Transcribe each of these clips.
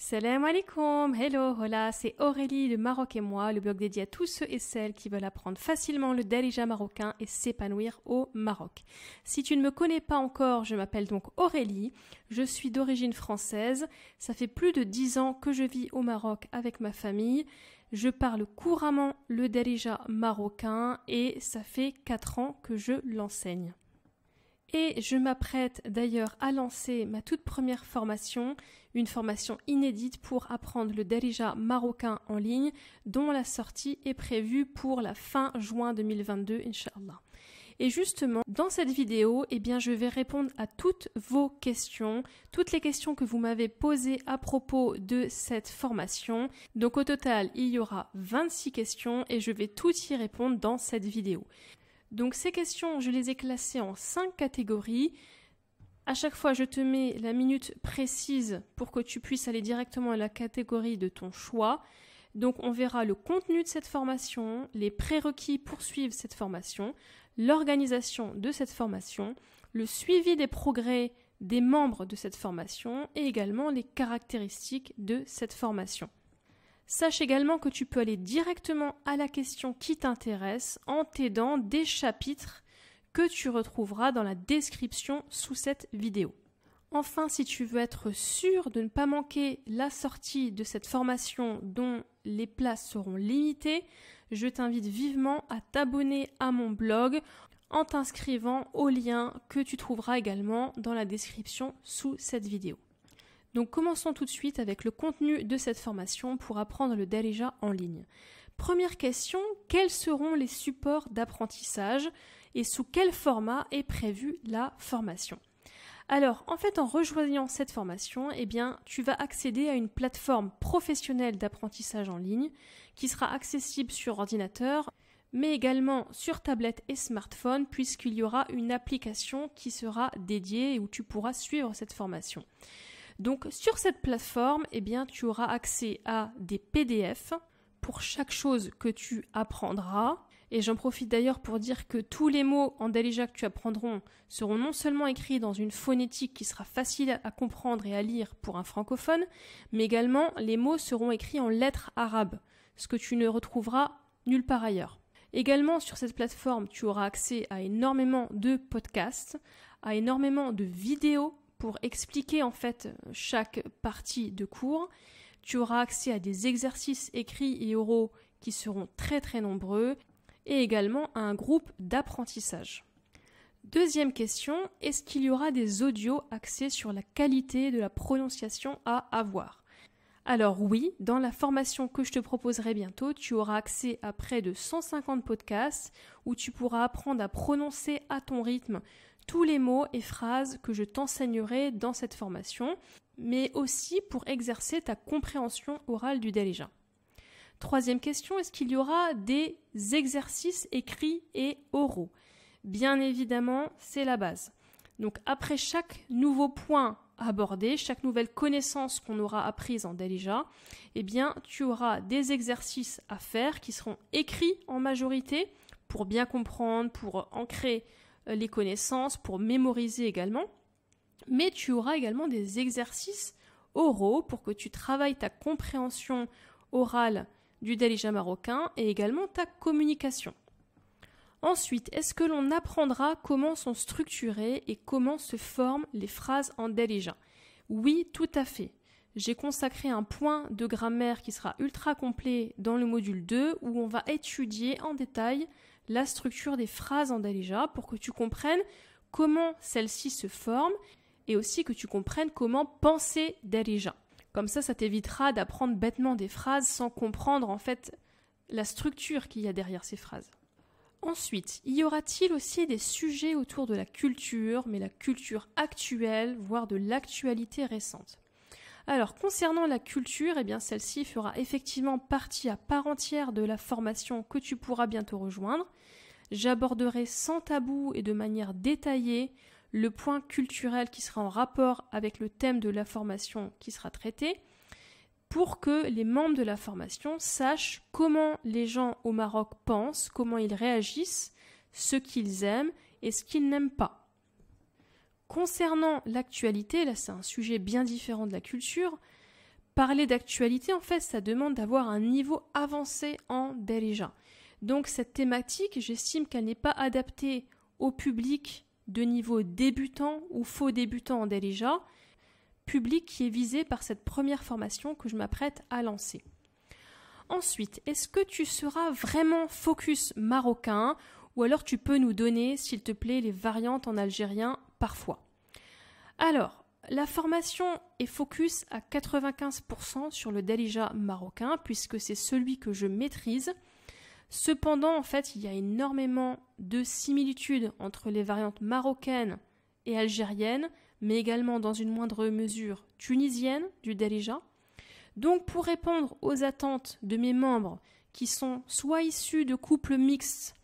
Salam alaikum, hello, hola, c'est Aurélie, le Maroc et moi, le blog dédié à tous ceux et celles qui veulent apprendre facilement le darija marocain et s'épanouir au Maroc. Si tu ne me connais pas encore, je m'appelle donc Aurélie, je suis d'origine française, ça fait plus de dix ans que je vis au Maroc avec ma famille, je parle couramment le darija marocain et ça fait quatre ans que je l'enseigne. Et je m'apprête d'ailleurs à lancer ma toute première formation, une formation inédite pour apprendre le Darija marocain en ligne, dont la sortie est prévue pour la fin juin 2022, Inch'Allah. Et justement, dans cette vidéo, eh je vais répondre à toutes vos questions, toutes les questions que vous m'avez posées à propos de cette formation. Donc au total, il y aura 26 questions et je vais toutes y répondre dans cette vidéo. Donc ces questions, je les ai classées en cinq catégories. À chaque fois, je te mets la minute précise pour que tu puisses aller directement à la catégorie de ton choix. Donc on verra le contenu de cette formation, les prérequis pour suivre cette formation, l'organisation de cette formation, le suivi des progrès des membres de cette formation et également les caractéristiques de cette formation. Sache également que tu peux aller directement à la question qui t'intéresse en t'aidant des chapitres que tu retrouveras dans la description sous cette vidéo. Enfin, si tu veux être sûr de ne pas manquer la sortie de cette formation dont les places seront limitées, je t'invite vivement à t'abonner à mon blog en t'inscrivant au lien que tu trouveras également dans la description sous cette vidéo. Donc commençons tout de suite avec le contenu de cette formation pour apprendre le Darija en ligne. Première question, quels seront les supports d'apprentissage et sous quel format est prévue la formation alors, en fait, en rejoignant cette formation, eh tu vas accéder à une plateforme professionnelle d'apprentissage en ligne qui sera accessible sur ordinateur, mais également sur tablette et smartphone, puisqu'il y aura une application qui sera dédiée où tu pourras suivre cette formation. Donc sur cette plateforme, eh tu auras accès à des PDF pour chaque chose que tu apprendras. Et j'en profite d'ailleurs pour dire que tous les mots en Dalija que tu apprendras seront non seulement écrits dans une phonétique qui sera facile à comprendre et à lire pour un francophone, mais également les mots seront écrits en lettres arabes, ce que tu ne retrouveras nulle part ailleurs. Également sur cette plateforme, tu auras accès à énormément de podcasts, à énormément de vidéos pour expliquer en fait chaque partie de cours. Tu auras accès à des exercices écrits et oraux qui seront très très nombreux et également à un groupe d'apprentissage. Deuxième question, est-ce qu'il y aura des audios axés sur la qualité de la prononciation à avoir Alors oui, dans la formation que je te proposerai bientôt, tu auras accès à près de 150 podcasts où tu pourras apprendre à prononcer à ton rythme tous les mots et phrases que je t'enseignerai dans cette formation, mais aussi pour exercer ta compréhension orale du dalija. Troisième question, est-ce qu'il y aura des exercices écrits et oraux Bien évidemment, c'est la base. Donc après chaque nouveau point abordé, chaque nouvelle connaissance qu'on aura apprise en Dalija, eh bien tu auras des exercices à faire qui seront écrits en majorité pour bien comprendre, pour ancrer euh, les connaissances, pour mémoriser également. Mais tu auras également des exercices oraux pour que tu travailles ta compréhension orale du Dalija marocain et également ta communication. Ensuite, est-ce que l'on apprendra comment sont structurées et comment se forment les phrases en Dalija Oui, tout à fait. J'ai consacré un point de grammaire qui sera ultra complet dans le module 2 où on va étudier en détail la structure des phrases en Dalija pour que tu comprennes comment celles-ci se forment et aussi que tu comprennes comment penser Dalija. Comme ça, ça t'évitera d'apprendre bêtement des phrases sans comprendre en fait la structure qu'il y a derrière ces phrases. Ensuite, y aura-t-il aussi des sujets autour de la culture, mais la culture actuelle, voire de l'actualité récente alors concernant la culture, eh bien celle-ci fera effectivement partie à part entière de la formation que tu pourras bientôt rejoindre. J'aborderai sans tabou et de manière détaillée le point culturel qui sera en rapport avec le thème de la formation qui sera traité pour que les membres de la formation sachent comment les gens au Maroc pensent, comment ils réagissent, ce qu'ils aiment et ce qu'ils n'aiment pas. Concernant l'actualité, là c'est un sujet bien différent de la culture. Parler d'actualité, en fait, ça demande d'avoir un niveau avancé en Derija. Donc cette thématique, j'estime qu'elle n'est pas adaptée au public de niveau débutant ou faux débutant en Derija, public qui est visé par cette première formation que je m'apprête à lancer. Ensuite, est-ce que tu seras vraiment focus marocain ou alors tu peux nous donner, s'il te plaît, les variantes en algérien parfois. Alors, la formation est focus à 95% sur le Dalija marocain puisque c'est celui que je maîtrise. Cependant, en fait, il y a énormément de similitudes entre les variantes marocaines et algériennes, mais également dans une moindre mesure tunisienne du Dalija. Donc pour répondre aux attentes de mes membres qui sont soit issus de couples mixtes,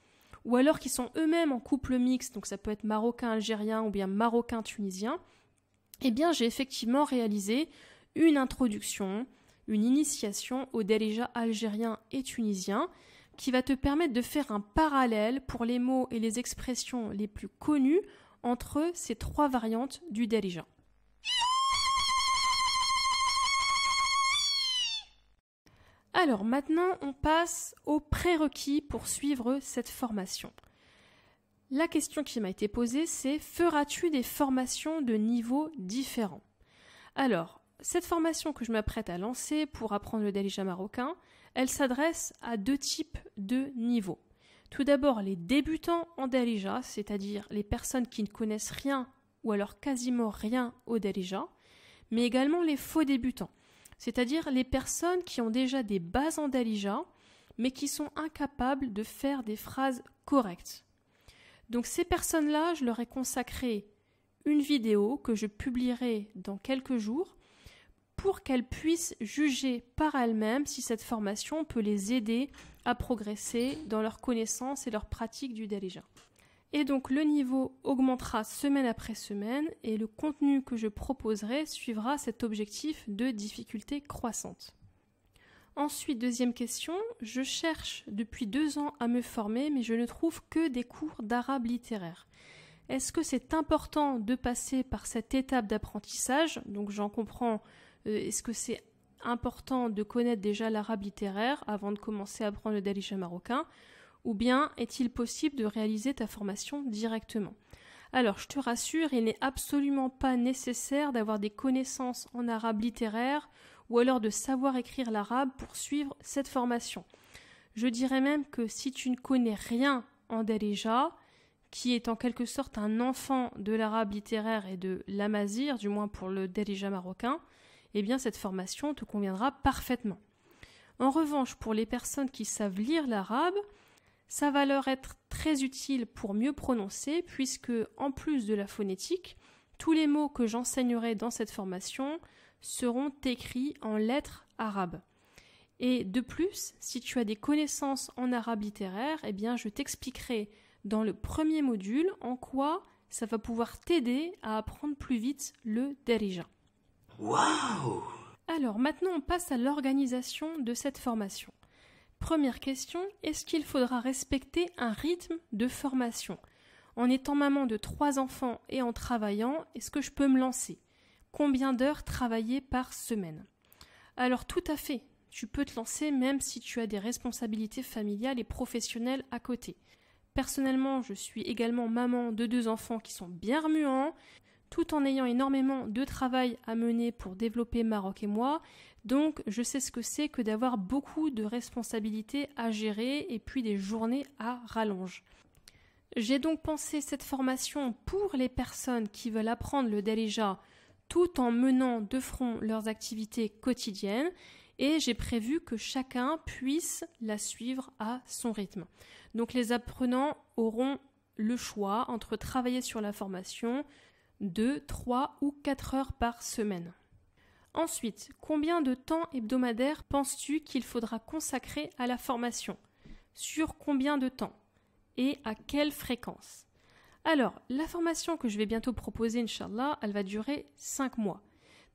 ou alors qui sont eux-mêmes en couple mixte, donc ça peut être marocain-algérien ou bien marocain-tunisien, eh bien j'ai effectivement réalisé une introduction, une initiation au Darija algérien et tunisien, qui va te permettre de faire un parallèle pour les mots et les expressions les plus connues entre ces trois variantes du Darija. Alors maintenant, on passe aux prérequis pour suivre cette formation. La question qui m'a été posée, c'est feras-tu des formations de niveaux différents Alors, cette formation que je m'apprête à lancer pour apprendre le Dalija marocain, elle s'adresse à deux types de niveaux. Tout d'abord, les débutants en Dalija, c'est-à-dire les personnes qui ne connaissent rien ou alors quasiment rien au Dalija, mais également les faux débutants, c'est-à-dire les personnes qui ont déjà des bases en Dalija, mais qui sont incapables de faire des phrases correctes. Donc ces personnes-là, je leur ai consacré une vidéo que je publierai dans quelques jours pour qu'elles puissent juger par elles-mêmes si cette formation peut les aider à progresser dans leurs connaissances et leur pratique du Dalija. Et donc le niveau augmentera semaine après semaine et le contenu que je proposerai suivra cet objectif de difficulté croissante. Ensuite, deuxième question, je cherche depuis deux ans à me former mais je ne trouve que des cours d'arabe littéraire. Est-ce que c'est important de passer par cette étape d'apprentissage Donc j'en comprends, euh, est-ce que c'est important de connaître déjà l'arabe littéraire avant de commencer à apprendre le darija marocain ou bien est-il possible de réaliser ta formation directement alors, je te rassure, il n'est absolument pas nécessaire d'avoir des connaissances en arabe littéraire ou alors de savoir écrire l'arabe pour suivre cette formation. Je dirais même que si tu ne connais rien en Darija, qui est en quelque sorte un enfant de l'arabe littéraire et de l'amazir, du moins pour le Darija marocain, eh bien cette formation te conviendra parfaitement. En revanche, pour les personnes qui savent lire l'arabe, ça va leur être très utile pour mieux prononcer puisque, en plus de la phonétique, tous les mots que j'enseignerai dans cette formation seront écrits en lettres arabes. Et de plus, si tu as des connaissances en arabe littéraire, eh bien je t'expliquerai dans le premier module en quoi ça va pouvoir t'aider à apprendre plus vite le derija. Waouh Alors maintenant on passe à l'organisation de cette formation. Première question, est-ce qu'il faudra respecter un rythme de formation En étant maman de trois enfants et en travaillant, est-ce que je peux me lancer Combien d'heures travailler par semaine Alors tout à fait, tu peux te lancer même si tu as des responsabilités familiales et professionnelles à côté. Personnellement, je suis également maman de deux enfants qui sont bien remuants tout en ayant énormément de travail à mener pour développer Maroc et moi. Donc je sais ce que c'est que d'avoir beaucoup de responsabilités à gérer et puis des journées à rallonge. J'ai donc pensé cette formation pour les personnes qui veulent apprendre le Darija tout en menant de front leurs activités quotidiennes et j'ai prévu que chacun puisse la suivre à son rythme. Donc les apprenants auront le choix entre travailler sur la formation, 2, 3 ou 4 heures par semaine. Ensuite, combien de temps hebdomadaire penses-tu qu'il faudra consacrer à la formation Sur combien de temps Et à quelle fréquence Alors, la formation que je vais bientôt proposer, Inch'Allah, elle va durer 5 mois.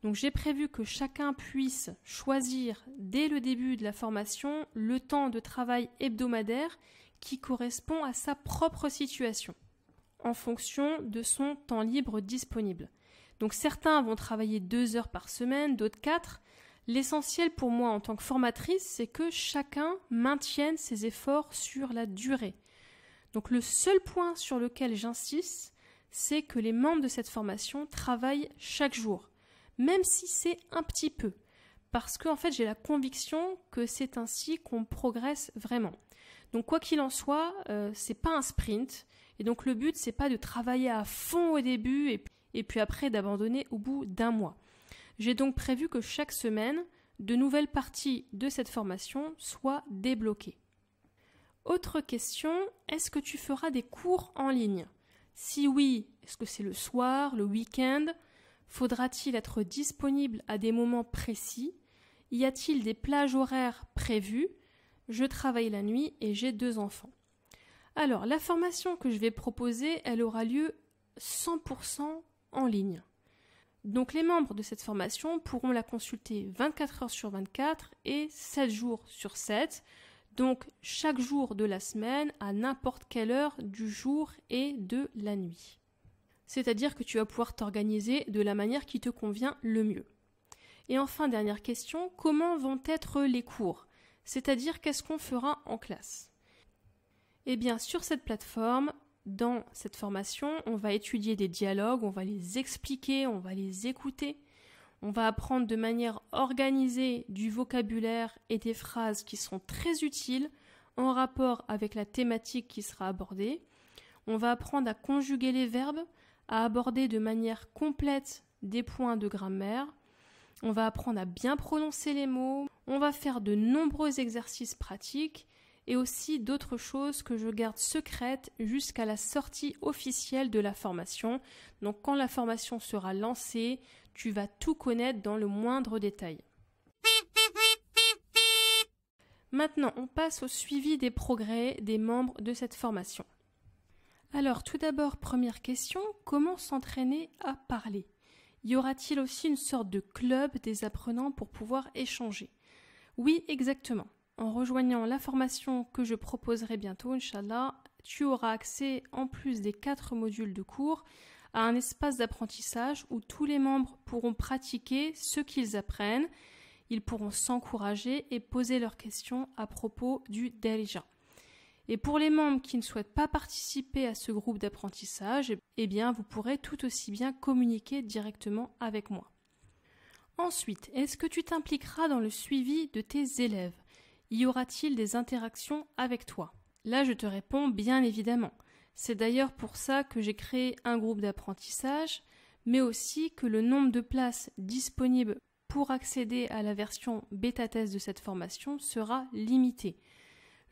Donc j'ai prévu que chacun puisse choisir dès le début de la formation le temps de travail hebdomadaire qui correspond à sa propre situation en fonction de son temps libre disponible. Donc certains vont travailler deux heures par semaine, d'autres quatre. L'essentiel pour moi en tant que formatrice, c'est que chacun maintienne ses efforts sur la durée. Donc le seul point sur lequel j'insiste, c'est que les membres de cette formation travaillent chaque jour, même si c'est un petit peu, parce que fait j'ai la conviction que c'est ainsi qu'on progresse vraiment. Donc quoi qu'il en soit, ce euh, c'est pas un sprint, et donc le but, c'est pas de travailler à fond au début et, et puis après d'abandonner au bout d'un mois. J'ai donc prévu que chaque semaine, de nouvelles parties de cette formation soient débloquées. Autre question, est-ce que tu feras des cours en ligne Si oui, est-ce que c'est le soir, le week-end Faudra-t-il être disponible à des moments précis Y a-t-il des plages horaires prévues Je travaille la nuit et j'ai deux enfants. Alors, la formation que je vais proposer, elle aura lieu 100% en ligne. Donc les membres de cette formation pourront la consulter 24 heures sur 24 et 7 jours sur 7, donc chaque jour de la semaine à n'importe quelle heure du jour et de la nuit. C'est-à-dire que tu vas pouvoir t'organiser de la manière qui te convient le mieux. Et enfin, dernière question, comment vont être les cours C'est-à-dire qu'est-ce qu'on fera en classe eh bien, sur cette plateforme, dans cette formation, on va étudier des dialogues, on va les expliquer, on va les écouter. On va apprendre de manière organisée du vocabulaire et des phrases qui sont très utiles en rapport avec la thématique qui sera abordée. On va apprendre à conjuguer les verbes, à aborder de manière complète des points de grammaire. On va apprendre à bien prononcer les mots. On va faire de nombreux exercices pratiques et aussi d'autres choses que je garde secrètes jusqu'à la sortie officielle de la formation. Donc quand la formation sera lancée, tu vas tout connaître dans le moindre détail. Maintenant, on passe au suivi des progrès des membres de cette formation. Alors, tout d'abord, première question, comment s'entraîner à parler Y aura-t-il aussi une sorte de club des apprenants pour pouvoir échanger Oui, exactement en rejoignant la formation que je proposerai bientôt, Inch'Allah, tu auras accès, en plus des quatre modules de cours, à un espace d'apprentissage où tous les membres pourront pratiquer ce qu'ils apprennent, ils pourront s'encourager et poser leurs questions à propos du déjà. Et pour les membres qui ne souhaitent pas participer à ce groupe d'apprentissage, eh bien vous pourrez tout aussi bien communiquer directement avec moi. Ensuite, est-ce que tu t'impliqueras dans le suivi de tes élèves y aura-t-il des interactions avec toi Là, je te réponds bien évidemment. C'est d'ailleurs pour ça que j'ai créé un groupe d'apprentissage, mais aussi que le nombre de places disponibles pour accéder à la version bêta-test de cette formation sera limité.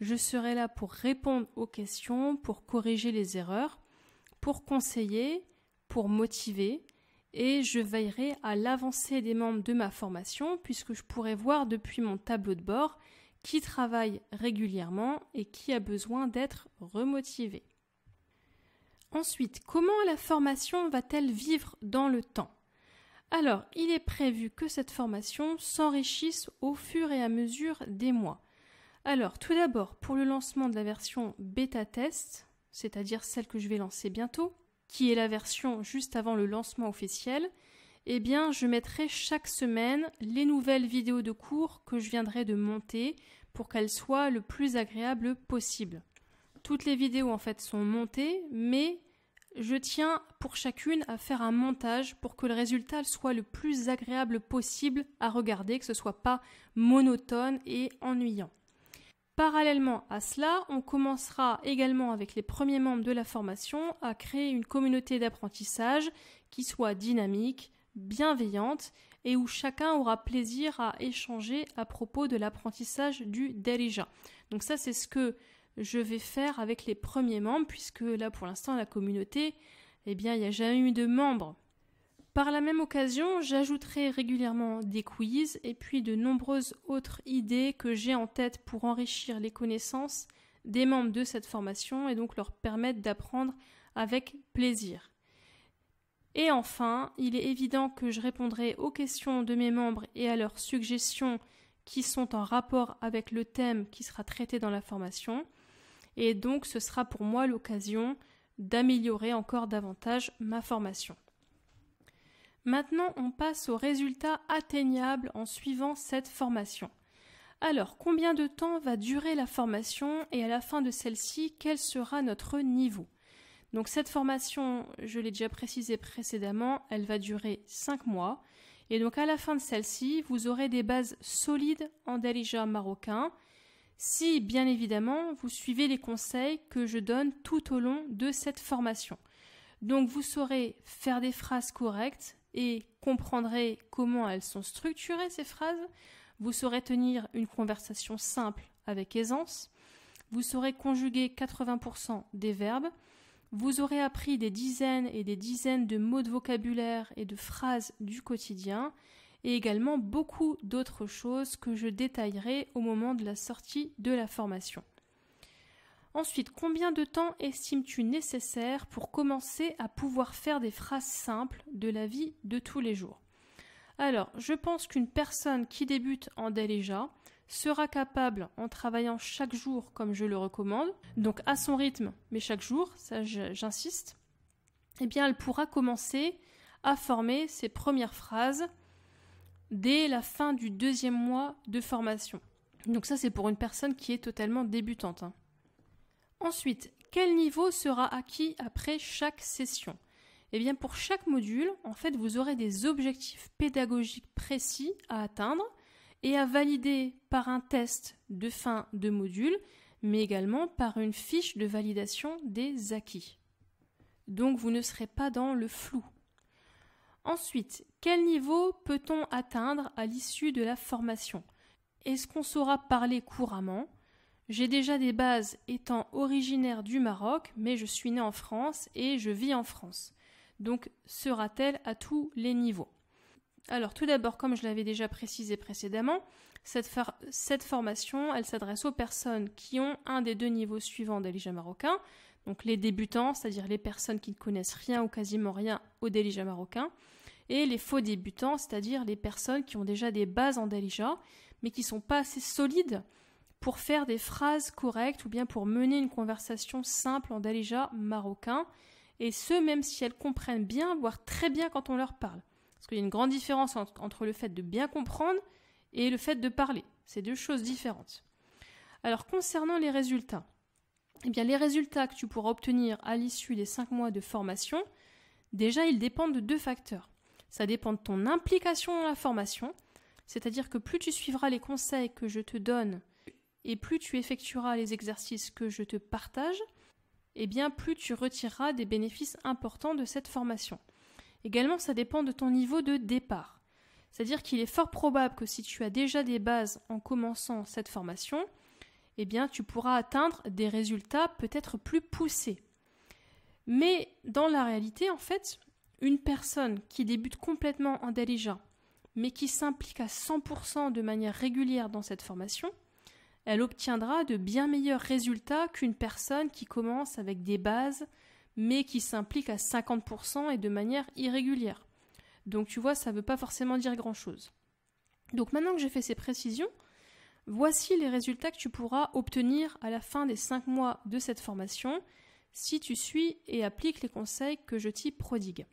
Je serai là pour répondre aux questions, pour corriger les erreurs, pour conseiller, pour motiver, et je veillerai à l'avancée des membres de ma formation puisque je pourrai voir depuis mon tableau de bord qui travaille régulièrement et qui a besoin d'être remotivé. Ensuite, comment la formation va-t-elle vivre dans le temps Alors, il est prévu que cette formation s'enrichisse au fur et à mesure des mois. Alors, tout d'abord, pour le lancement de la version bêta test, c'est-à-dire celle que je vais lancer bientôt, qui est la version juste avant le lancement officiel, eh bien, je mettrai chaque semaine les nouvelles vidéos de cours que je viendrai de monter pour qu'elle soit le plus agréable possible. Toutes les vidéos en fait sont montées, mais je tiens pour chacune à faire un montage pour que le résultat soit le plus agréable possible à regarder, que ce soit pas monotone et ennuyant. Parallèlement à cela, on commencera également avec les premiers membres de la formation à créer une communauté d'apprentissage qui soit dynamique, bienveillante et où chacun aura plaisir à échanger à propos de l'apprentissage du Derija. Donc ça c'est ce que je vais faire avec les premiers membres puisque là pour l'instant la communauté, eh bien il n'y a jamais eu de membres. Par la même occasion, j'ajouterai régulièrement des quiz et puis de nombreuses autres idées que j'ai en tête pour enrichir les connaissances des membres de cette formation et donc leur permettre d'apprendre avec plaisir. Et enfin, il est évident que je répondrai aux questions de mes membres et à leurs suggestions qui sont en rapport avec le thème qui sera traité dans la formation. Et donc ce sera pour moi l'occasion d'améliorer encore davantage ma formation. Maintenant, on passe aux résultats atteignables en suivant cette formation. Alors, combien de temps va durer la formation et à la fin de celle-ci, quel sera notre niveau donc cette formation, je l'ai déjà précisé précédemment, elle va durer 5 mois. Et donc à la fin de celle-ci, vous aurez des bases solides en dalija marocain, si bien évidemment vous suivez les conseils que je donne tout au long de cette formation. Donc vous saurez faire des phrases correctes et comprendrez comment elles sont structurées ces phrases. Vous saurez tenir une conversation simple avec aisance. Vous saurez conjuguer 80% des verbes vous aurez appris des dizaines et des dizaines de mots de vocabulaire et de phrases du quotidien et également beaucoup d'autres choses que je détaillerai au moment de la sortie de la formation. Ensuite, combien de temps estimes-tu nécessaire pour commencer à pouvoir faire des phrases simples de la vie de tous les jours Alors, je pense qu'une personne qui débute en déjà sera capable, en travaillant chaque jour comme je le recommande, donc à son rythme, mais chaque jour, ça j'insiste, eh bien elle pourra commencer à former ses premières phrases dès la fin du deuxième mois de formation. Donc ça c'est pour une personne qui est totalement débutante. Hein. Ensuite, quel niveau sera acquis après chaque session Eh bien pour chaque module, en fait, vous aurez des objectifs pédagogiques précis à atteindre et à valider par un test de fin de module, mais également par une fiche de validation des acquis. Donc vous ne serez pas dans le flou. Ensuite, quel niveau peut-on atteindre à l'issue de la formation Est-ce qu'on saura parler couramment J'ai déjà des bases étant originaire du Maroc, mais je suis né en France et je vis en France. Donc sera-t-elle à tous les niveaux alors tout d'abord, comme je l'avais déjà précisé précédemment, cette, formation, elle s'adresse aux personnes qui ont un des deux niveaux suivants d'Alija marocain, donc les débutants, c'est-à-dire les personnes qui ne connaissent rien ou quasiment rien au Delija marocain, et les faux débutants, c'est-à-dire les personnes qui ont déjà des bases en Delija, mais qui ne sont pas assez solides pour faire des phrases correctes ou bien pour mener une conversation simple en Delija marocain, et ce même si elles comprennent bien, voire très bien quand on leur parle. Parce qu'il y a une grande différence entre le fait de bien comprendre et le fait de parler. C'est deux choses différentes. Alors concernant les résultats, eh bien les résultats que tu pourras obtenir à l'issue des cinq mois de formation, déjà ils dépendent de deux facteurs. Ça dépend de ton implication dans la formation, c'est-à-dire que plus tu suivras les conseils que je te donne et plus tu effectueras les exercices que je te partage, eh bien plus tu retireras des bénéfices importants de cette formation. Également, ça dépend de ton niveau de départ. C'est-à-dire qu'il est fort probable que si tu as déjà des bases en commençant cette formation, eh bien, tu pourras atteindre des résultats peut-être plus poussés. Mais dans la réalité, en fait, une personne qui débute complètement en Dalija, mais qui s'implique à 100% de manière régulière dans cette formation, elle obtiendra de bien meilleurs résultats qu'une personne qui commence avec des bases, mais qui s'implique à 50% et de manière irrégulière. Donc tu vois, ça ne veut pas forcément dire grand-chose. Donc maintenant que j'ai fait ces précisions, voici les résultats que tu pourras obtenir à la fin des 5 mois de cette formation si tu suis et appliques les conseils que je t'y prodigue.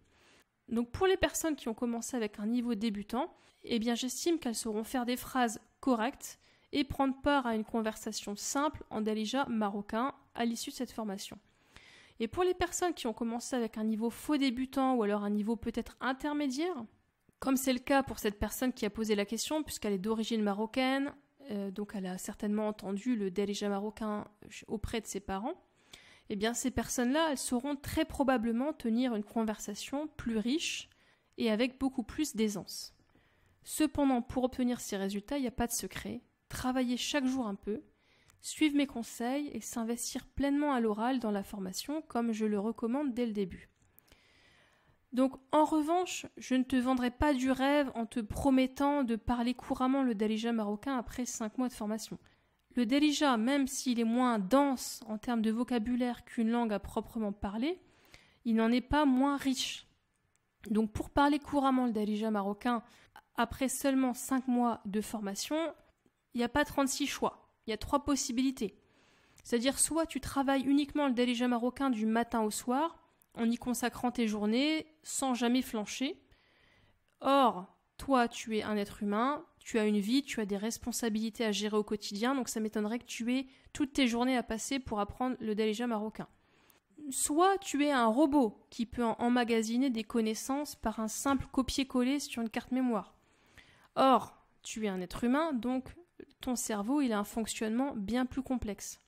Donc pour les personnes qui ont commencé avec un niveau débutant, eh bien j'estime qu'elles sauront faire des phrases correctes et prendre part à une conversation simple en dalija marocain à l'issue de cette formation. Et pour les personnes qui ont commencé avec un niveau faux débutant ou alors un niveau peut-être intermédiaire, comme c'est le cas pour cette personne qui a posé la question, puisqu'elle est d'origine marocaine, euh, donc elle a certainement entendu le derija marocain auprès de ses parents, eh bien ces personnes-là, elles sauront très probablement tenir une conversation plus riche et avec beaucoup plus d'aisance. Cependant, pour obtenir ces résultats, il n'y a pas de secret. travailler chaque jour un peu, suivre mes conseils et s'investir pleinement à l'oral dans la formation comme je le recommande dès le début. Donc en revanche, je ne te vendrai pas du rêve en te promettant de parler couramment le Dalija marocain après cinq mois de formation. Le Dalija, même s'il est moins dense en termes de vocabulaire qu'une langue à proprement parler, il n'en est pas moins riche. Donc pour parler couramment le Dalija marocain après seulement cinq mois de formation, il n'y a pas 36 choix il y a trois possibilités. C'est-à-dire soit tu travailles uniquement le Daléja marocain du matin au soir, en y consacrant tes journées sans jamais flancher. Or, toi, tu es un être humain, tu as une vie, tu as des responsabilités à gérer au quotidien, donc ça m'étonnerait que tu aies toutes tes journées à passer pour apprendre le Daléja marocain. Soit tu es un robot qui peut emmagasiner des connaissances par un simple copier-coller sur une carte mémoire. Or, tu es un être humain, donc cerveau, il a un fonctionnement bien plus complexe.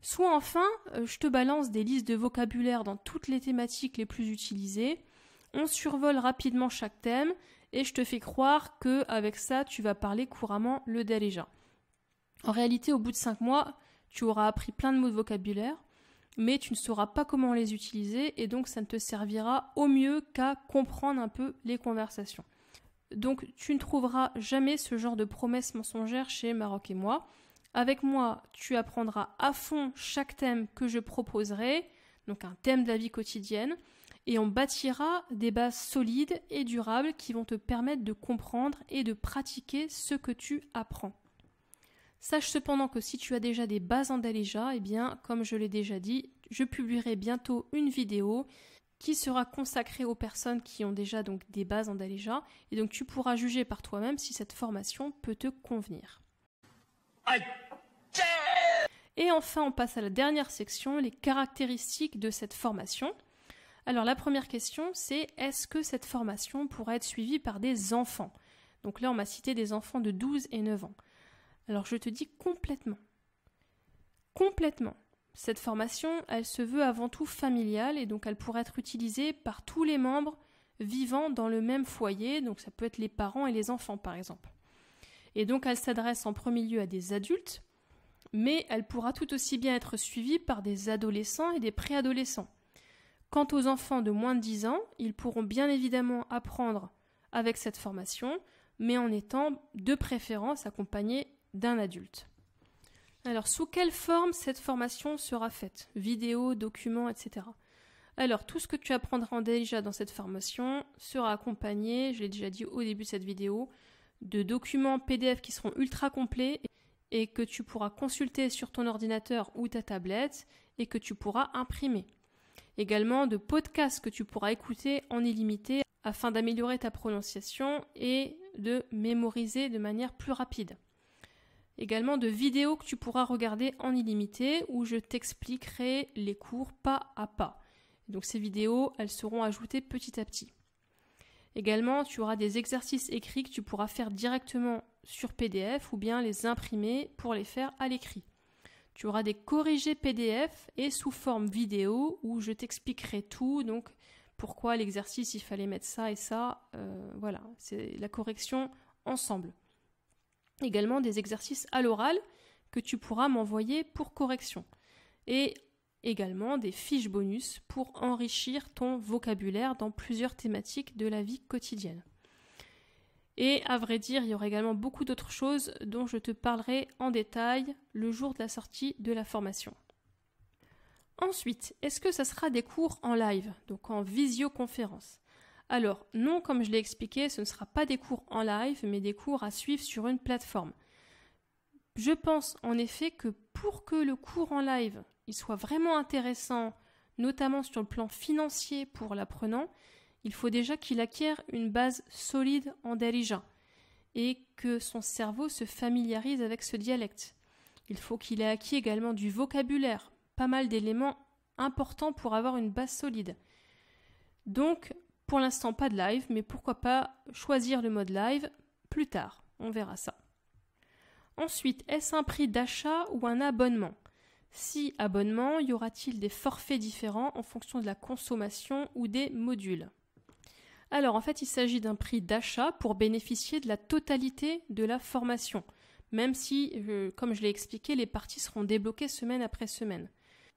Soit enfin, euh, je te balance des listes de vocabulaire dans toutes les thématiques les plus utilisées, on survole rapidement chaque thème et je te fais croire que avec ça tu vas parler couramment le délégant. En réalité, au bout de cinq mois, tu auras appris plein de mots de vocabulaire, mais tu ne sauras pas comment les utiliser et donc ça ne te servira au mieux qu'à comprendre un peu les conversations. Donc tu ne trouveras jamais ce genre de promesses mensongères chez Maroc et moi. Avec moi, tu apprendras à fond chaque thème que je proposerai, donc un thème de la vie quotidienne, et on bâtira des bases solides et durables qui vont te permettre de comprendre et de pratiquer ce que tu apprends. Sache cependant que si tu as déjà des bases en Dalija, eh bien, comme je l'ai déjà dit, je publierai bientôt une vidéo qui sera consacré aux personnes qui ont déjà donc des bases en Daléja. et donc tu pourras juger par toi-même si cette formation peut te convenir. Et enfin, on passe à la dernière section, les caractéristiques de cette formation. Alors la première question, c'est est-ce que cette formation pourra être suivie par des enfants Donc là, on m'a cité des enfants de 12 et 9 ans. Alors je te dis complètement. Complètement. Cette formation, elle se veut avant tout familiale et donc elle pourra être utilisée par tous les membres vivant dans le même foyer, donc ça peut être les parents et les enfants par exemple. Et donc elle s'adresse en premier lieu à des adultes, mais elle pourra tout aussi bien être suivie par des adolescents et des préadolescents. Quant aux enfants de moins de 10 ans, ils pourront bien évidemment apprendre avec cette formation, mais en étant de préférence accompagnés d'un adulte. Alors, sous quelle forme cette formation sera faite Vidéo, documents, etc. Alors, tout ce que tu apprendras déjà dans cette formation sera accompagné, je l'ai déjà dit au début de cette vidéo, de documents PDF qui seront ultra complets et que tu pourras consulter sur ton ordinateur ou ta tablette et que tu pourras imprimer. Également de podcasts que tu pourras écouter en illimité afin d'améliorer ta prononciation et de mémoriser de manière plus rapide également de vidéos que tu pourras regarder en illimité où je t'expliquerai les cours pas à pas. Donc ces vidéos, elles seront ajoutées petit à petit. Également, tu auras des exercices écrits que tu pourras faire directement sur PDF ou bien les imprimer pour les faire à l'écrit. Tu auras des corrigés PDF et sous forme vidéo où je t'expliquerai tout, donc pourquoi l'exercice, il fallait mettre ça et ça. Euh, voilà, c'est la correction ensemble également des exercices à l'oral que tu pourras m'envoyer pour correction. Et également des fiches bonus pour enrichir ton vocabulaire dans plusieurs thématiques de la vie quotidienne. Et à vrai dire, il y aura également beaucoup d'autres choses dont je te parlerai en détail le jour de la sortie de la formation. Ensuite, est-ce que ça sera des cours en live, donc en visioconférence alors, non, comme je l'ai expliqué, ce ne sera pas des cours en live, mais des cours à suivre sur une plateforme. Je pense en effet que pour que le cours en live soit vraiment intéressant, notamment sur le plan financier pour l'apprenant, il faut déjà qu'il acquiert une base solide en dirigeant et que son cerveau se familiarise avec ce dialecte. Il faut qu'il ait acquis également du vocabulaire, pas mal d'éléments importants pour avoir une base solide. Donc, pour l'instant, pas de live, mais pourquoi pas choisir le mode live plus tard. On verra ça. Ensuite, est-ce un prix d'achat ou un abonnement Si abonnement, y aura-t-il des forfaits différents en fonction de la consommation ou des modules alors en fait, il s'agit d'un prix d'achat pour bénéficier de la totalité de la formation, même si, comme je l'ai expliqué, les parties seront débloquées semaine après semaine.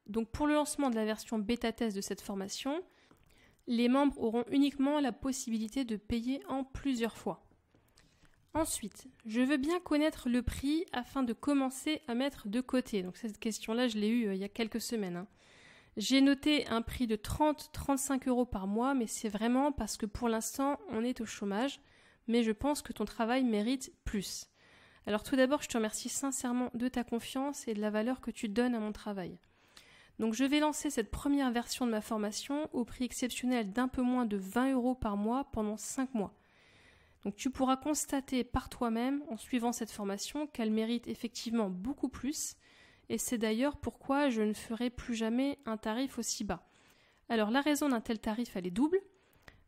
Donc pour le lancement de la version bêta test de cette formation, les membres auront uniquement la possibilité de payer en plusieurs fois. Ensuite, je veux bien connaître le prix afin de commencer à mettre de côté. Donc cette question-là, je l'ai eue euh, il y a quelques semaines. Hein. J'ai noté un prix de 30-35 euros par mois, mais c'est vraiment parce que pour l'instant, on est au chômage, mais je pense que ton travail mérite plus. Alors tout d'abord, je te remercie sincèrement de ta confiance et de la valeur que tu donnes à mon travail. Donc je vais lancer cette première version de ma formation au prix exceptionnel d'un peu moins de 20 euros par mois pendant 5 mois. Donc tu pourras constater par toi-même en suivant cette formation qu'elle mérite effectivement beaucoup plus et c'est d'ailleurs pourquoi je ne ferai plus jamais un tarif aussi bas. Alors la raison d'un tel tarif elle est double.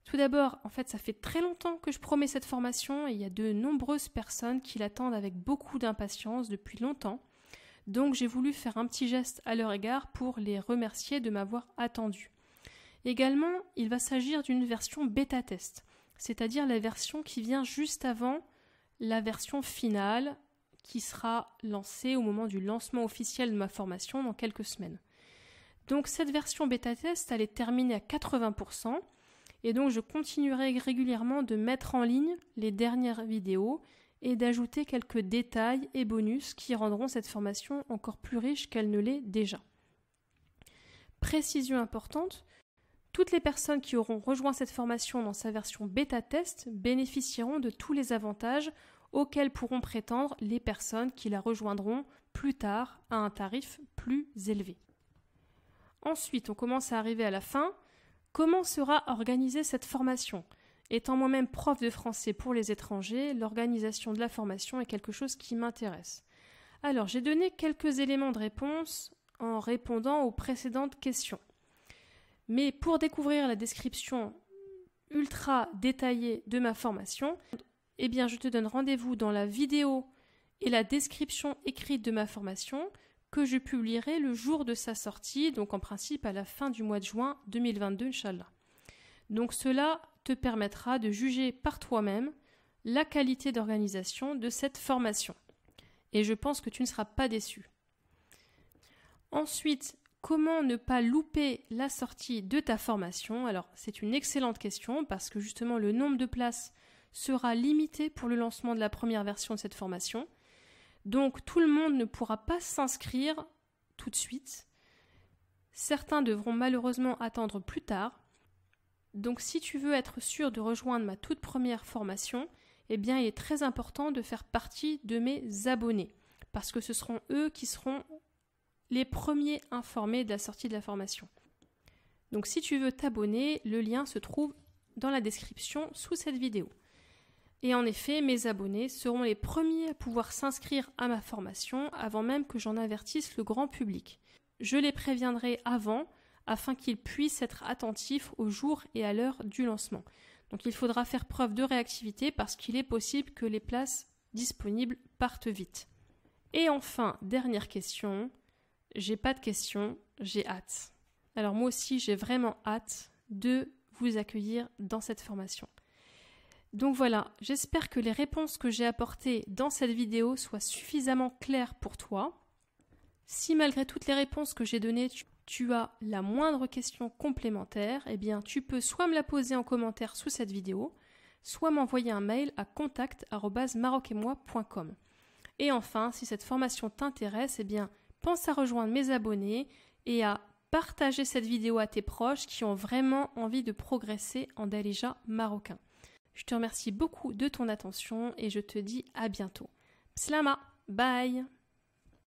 Tout d'abord, en fait, ça fait très longtemps que je promets cette formation et il y a de nombreuses personnes qui l'attendent avec beaucoup d'impatience depuis longtemps. Donc j'ai voulu faire un petit geste à leur égard pour les remercier de m'avoir attendu. Également, il va s'agir d'une version bêta test, c'est-à-dire la version qui vient juste avant la version finale qui sera lancée au moment du lancement officiel de ma formation dans quelques semaines. Donc cette version bêta test, elle est terminée à 80% et donc je continuerai régulièrement de mettre en ligne les dernières vidéos et d'ajouter quelques détails et bonus qui rendront cette formation encore plus riche qu'elle ne l'est déjà. Précision importante, toutes les personnes qui auront rejoint cette formation dans sa version bêta test bénéficieront de tous les avantages auxquels pourront prétendre les personnes qui la rejoindront plus tard à un tarif plus élevé. Ensuite, on commence à arriver à la fin. Comment sera organisée cette formation Étant moi-même prof de français pour les étrangers, l'organisation de la formation est quelque chose qui m'intéresse. Alors, j'ai donné quelques éléments de réponse en répondant aux précédentes questions. Mais pour découvrir la description ultra détaillée de ma formation, eh bien, je te donne rendez-vous dans la vidéo et la description écrite de ma formation que je publierai le jour de sa sortie, donc en principe à la fin du mois de juin 2022, Inch'Allah. Donc cela te permettra de juger par toi-même la qualité d'organisation de cette formation. Et je pense que tu ne seras pas déçu. Ensuite, comment ne pas louper la sortie de ta formation Alors, c'est une excellente question parce que justement le nombre de places sera limité pour le lancement de la première version de cette formation. Donc tout le monde ne pourra pas s'inscrire tout de suite. Certains devront malheureusement attendre plus tard donc si tu veux être sûr de rejoindre ma toute première formation, eh bien il est très important de faire partie de mes abonnés parce que ce seront eux qui seront les premiers informés de la sortie de la formation. Donc si tu veux t'abonner, le lien se trouve dans la description sous cette vidéo. Et en effet, mes abonnés seront les premiers à pouvoir s'inscrire à ma formation avant même que j'en avertisse le grand public. Je les préviendrai avant afin qu'ils puissent être attentifs au jour et à l'heure du lancement. Donc il faudra faire preuve de réactivité parce qu'il est possible que les places disponibles partent vite. Et enfin, dernière question, j'ai pas de question, j'ai hâte. Alors moi aussi j'ai vraiment hâte de vous accueillir dans cette formation. Donc voilà, j'espère que les réponses que j'ai apportées dans cette vidéo soient suffisamment claires pour toi. Si malgré toutes les réponses que j'ai données, tu tu as la moindre question complémentaire, eh bien tu peux soit me la poser en commentaire sous cette vidéo, soit m'envoyer un mail à contact@marocetmoi.com. Et enfin, si cette formation t'intéresse, eh bien pense à rejoindre mes abonnés et à partager cette vidéo à tes proches qui ont vraiment envie de progresser en dalija marocain. Je te remercie beaucoup de ton attention et je te dis à bientôt. Slama, bye